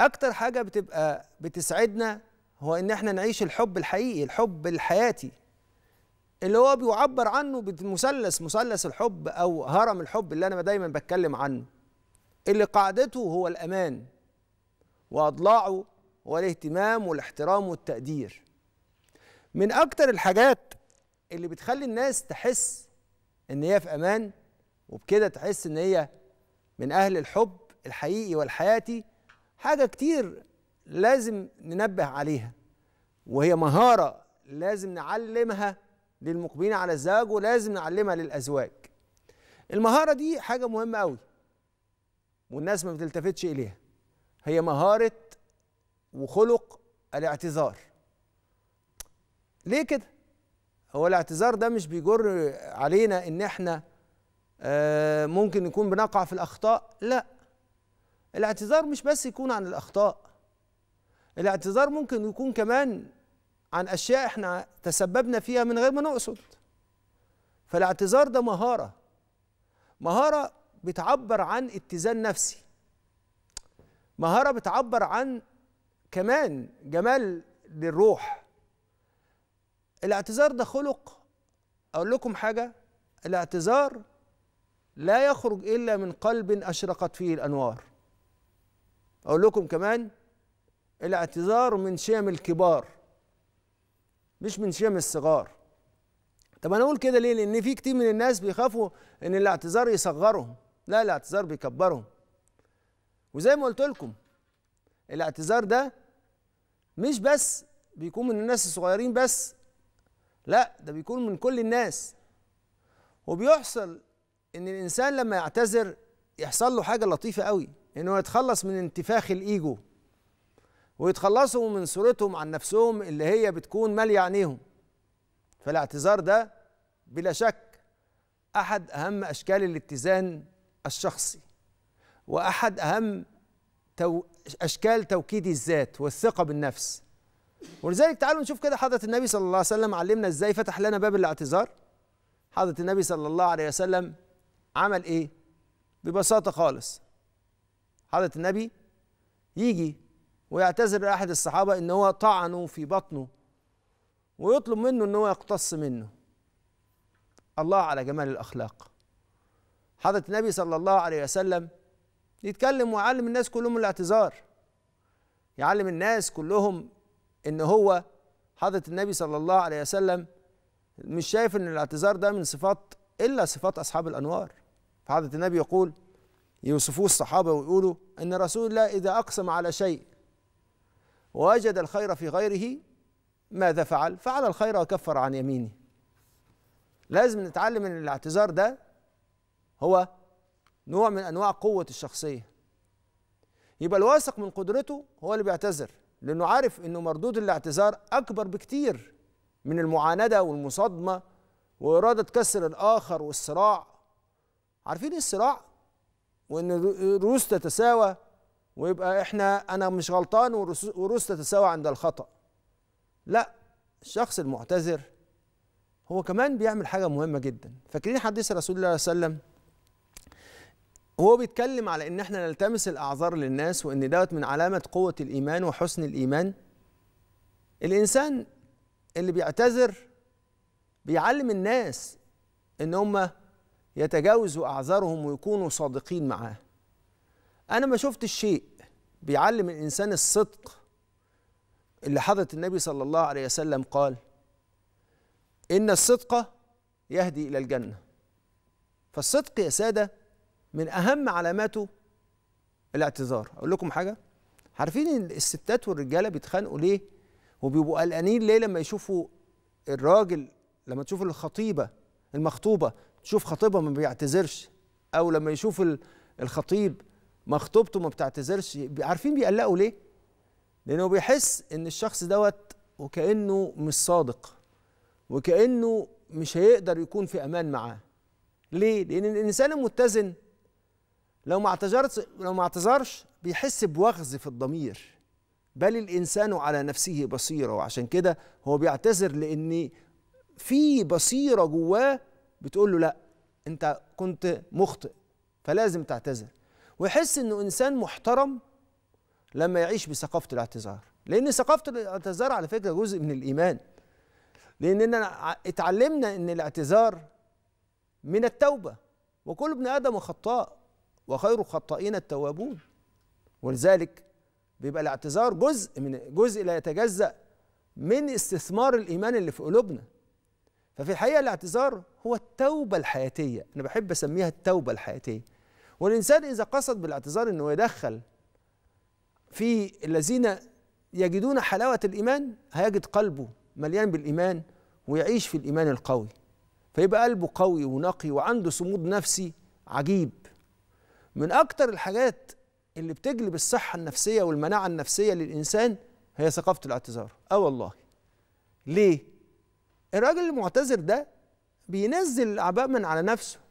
اكتر حاجه بتبقى بتسعدنا هو ان احنا نعيش الحب الحقيقي الحب الحياتي اللي هو بيعبر عنه بمثلث مثلث الحب او هرم الحب اللي انا دايما بتكلم عنه اللي قاعدته هو الامان واضلاعه هو الاهتمام والاحترام والتقدير من اكتر الحاجات اللي بتخلي الناس تحس ان هي في امان وبكده تحس ان هي من اهل الحب الحقيقي والحياتي حاجة كتير لازم ننبه عليها وهي مهارة لازم نعلمها للمقبلين على الزواج ولازم نعلمها للأزواج المهارة دي حاجة مهمة قوي والناس ما بتلتفتش إليها هي مهارة وخلق الاعتذار ليه كده؟ هو الاعتذار ده مش بيجر علينا إن إحنا آه، ممكن نكون بنقع في الأخطاء لا الاعتذار مش بس يكون عن الاخطاء الاعتذار ممكن يكون كمان عن اشياء احنا تسببنا فيها من غير ما نقصد فالاعتذار ده مهاره مهاره بتعبر عن اتزان نفسي مهاره بتعبر عن كمان جمال للروح الاعتذار ده خلق اقول لكم حاجه الاعتذار لا يخرج الا من قلب اشرقت فيه الانوار أقول لكم كمان الاعتذار من شيم الكبار مش من شيم الصغار طب أنا أقول كده ليه؟ لأن في كتير من الناس بيخافوا إن الاعتذار يصغرهم لا الاعتذار بيكبرهم وزي ما قلت لكم الاعتذار ده مش بس بيكون من الناس الصغيرين بس لا ده بيكون من كل الناس وبيحصل ان الانسان لما يعتذر يحصل له حاجه لطيفه قوي انه يتخلص من انتفاخ الايجو ويتخلصوا من صورتهم عن نفسهم اللي هي بتكون ماليه عينيهم فالاعتذار ده بلا شك احد اهم اشكال الاتزان الشخصي واحد اهم تو... اشكال توكيد الذات والثقه بالنفس ولذلك تعالوا نشوف كده حضره النبي صلى الله عليه وسلم علمنا ازاي فتح لنا باب الاعتذار حضره النبي صلى الله عليه وسلم عمل ايه ببساطه خالص حضرة النبي يجي ويعتذر لأحد الصحابة إن هو طعنه في بطنه ويطلب منه إن هو يقتص منه الله على جمال الأخلاق حضرة النبي صلى الله عليه وسلم يتكلم ويعلم الناس كلهم الاعتذار يعلم الناس كلهم إن هو حضرة النبي صلى الله عليه وسلم مش شايف إن الاعتذار ده من صفات إلا صفات أصحاب الأنوار فحضرة النبي يقول يوصفوه الصحابة ويقولوا أن رسول الله إذا أقسم على شيء ووجد الخير في غيره ماذا فعل؟ فعل الخير وكفر عن يمينه لازم نتعلم أن الاعتذار ده هو نوع من أنواع قوة الشخصية يبقى الواثق من قدرته هو اللي بيعتذر لأنه عارف أنه مردود الاعتذار أكبر بكتير من المعاندة والمصادمة وإرادة كسر الآخر والصراع عارفين إيه الصراع وان الروس تتساوى ويبقى احنا انا مش غلطان والروس تتساوى عند الخطا لا الشخص المعتذر هو كمان بيعمل حاجه مهمه جدا فاكرين حديث رسول الله صلى الله عليه وسلم وهو بيتكلم على ان احنا نلتمس الاعذار للناس وان دوت من علامه قوه الايمان وحسن الايمان الانسان اللي بيعتذر بيعلم الناس ان هم يتجاوزوا أعذارهم ويكونوا صادقين معاه أنا ما شفتش شيء بيعلم الإنسان الصدق اللي حضرة النبي صلى الله عليه وسلم قال إن الصدق يهدي إلى الجنة فالصدق يا سادة من أهم علاماته الاعتذار أقول لكم حاجة عارفين الستات والرجالة بيتخانقوا ليه وبيبقوا قلقانين ليه لما يشوفوا الراجل لما تشوفوا الخطيبة المخطوبه تشوف خطيبها ما بيعتذرش او لما يشوف الخطيب مخطوبته ما بتعتذرش عارفين بيقلقوا ليه لانه بيحس ان الشخص دوت وكانه مش صادق وكانه مش هيقدر يكون في امان معاه ليه لان الانسان المتزن لو ما اعتذرش لو ما اعتذرش بيحس بوغز في الضمير بل الانسان على نفسه بصيره وعشان كده هو بيعتذر لان في بصيره جواه بتقول له لا انت كنت مخطئ فلازم تعتذر ويحس انه انسان محترم لما يعيش بثقافه الاعتذار لان ثقافه الاعتذار على فكره جزء من الايمان لاننا اتعلمنا ان الاعتذار من التوبه وكل ابن ادم خطاء وخير الخطائين التوابون ولذلك بيبقى الاعتذار جزء من جزء لا يتجزأ من استثمار الإيمان اللي في قلوبنا ففي الحقيقة الاعتذار هو التوبة الحياتية أنا بحب أسميها التوبة الحياتية والإنسان إذا قصد بالاعتذار أنه يدخل في الذين يجدون حلاوة الإيمان هيجد قلبه مليان بالإيمان ويعيش في الإيمان القوي فيبقى قلبه قوي ونقي وعنده صمود نفسي عجيب من أكتر الحاجات اللي بتجلب الصحة النفسية والمناعة النفسية للإنسان هي ثقافة الاعتذار آه والله ليه؟ الراجل المعتذر ده بينزل الاعباء من على نفسه